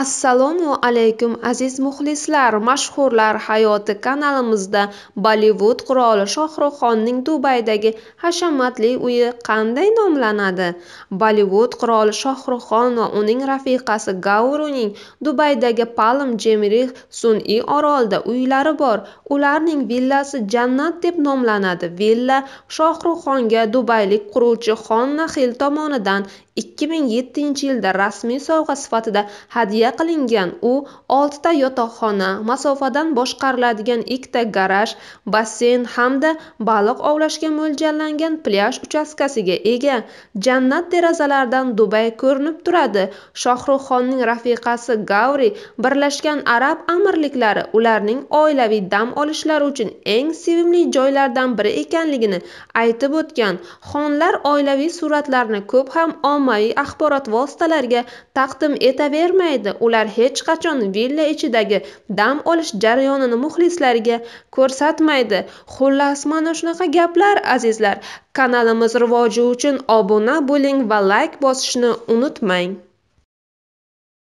assalomu alaykum aziz muxlislar mashhurlar hayoti kanalimizda bollivud qiroli shohruh xonning dubaydagi hashamatli uyi qanday nomlanadi bollivud qiroli shohruh xon va uning rafiqasi gauruning dubaydagi palm jemerix sun'iy orolida uylari bor ularning villasi jannat deb nomlanadi villa shohruh xonga dubaylik quruvchi xonna xil tomonidan 2007 yilda rasmiy sovg'a sifatida hadya qilingan u 6 ta yotoqxona masofadan boshqariladigan 2 ta garaj basseyn hamda baliq ovlashga mo'ljallangan plyaj uchastkasiga ega jannat derazalaridan dubay ko'rinib turadi shohruxxonning rafiqasi gavri birlashgan arab amirliklari ularning oilaviy dam olishlari uchun eng sevimli joylardan biri ekanligini aytib o'tgan xonlar oilaviy suratlarni ko'p ham ommaviy axborot vositalariga taqdim etavermaydi ular hech qachon villa ichidagi dam olish jarayonini muxlislariga ko'rsatmaydi xullas mana shunaqa gaplar azizlar kanalimiz rivoji uchun obuna bo'ling va layk bosishni unutmang